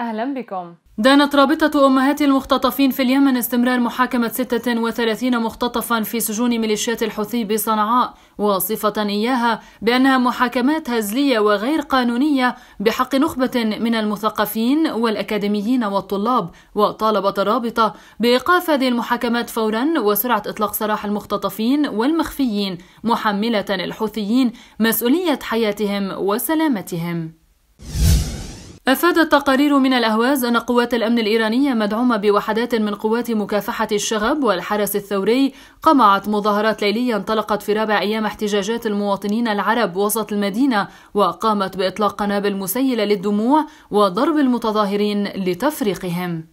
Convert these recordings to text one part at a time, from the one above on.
أهلا بكم دانت رابطة أمهات المختطفين في اليمن استمرار محاكمة 36 مختطفا في سجون ميليشيات الحوثي بصنعاء واصفة إياها بأنها محاكمات هزلية وغير قانونية بحق نخبة من المثقفين والأكاديميين والطلاب وطالبت الرابطة بإيقاف هذه المحاكمات فورا وسرعة إطلاق سراح المختطفين والمخفيين محملة الحوثيين مسؤولية حياتهم وسلامتهم أفادت تقارير من الأهواز أن قوات الأمن الإيرانية مدعومة بوحدات من قوات مكافحة الشغب والحرس الثوري قمعت مظاهرات ليلية انطلقت في رابع أيام احتجاجات المواطنين العرب وسط المدينة وقامت بإطلاق قنابل مسيلة للدموع وضرب المتظاهرين لتفريقهم.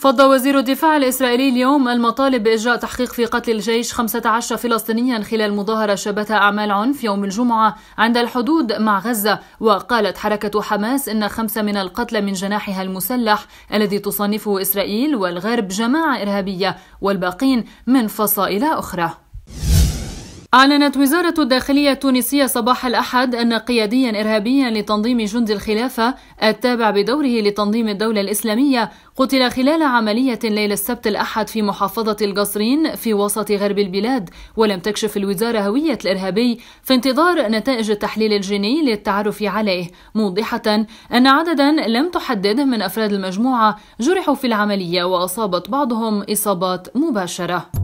فض وزير الدفاع الإسرائيلي اليوم المطالب بإجراء تحقيق في قتل الجيش 15 فلسطينيا خلال مظاهرة شابتها أعمال عنف يوم الجمعة عند الحدود مع غزة وقالت حركة حماس إن خمسة من القتلى من جناحها المسلح الذي تصنفه إسرائيل والغرب جماعة إرهابية والباقين من فصائل أخرى أعلنت وزارة الداخلية التونسية صباح الأحد أن قياديا إرهابيا لتنظيم جند الخلافة التابع بدوره لتنظيم الدولة الإسلامية قتل خلال عملية ليلة السبت الأحد في محافظة القصرين في وسط غرب البلاد ولم تكشف الوزارة هوية الإرهابي في انتظار نتائج التحليل الجيني للتعرف عليه موضحة أن عددا لم تحدده من أفراد المجموعة جرحوا في العملية وأصابت بعضهم إصابات مباشرة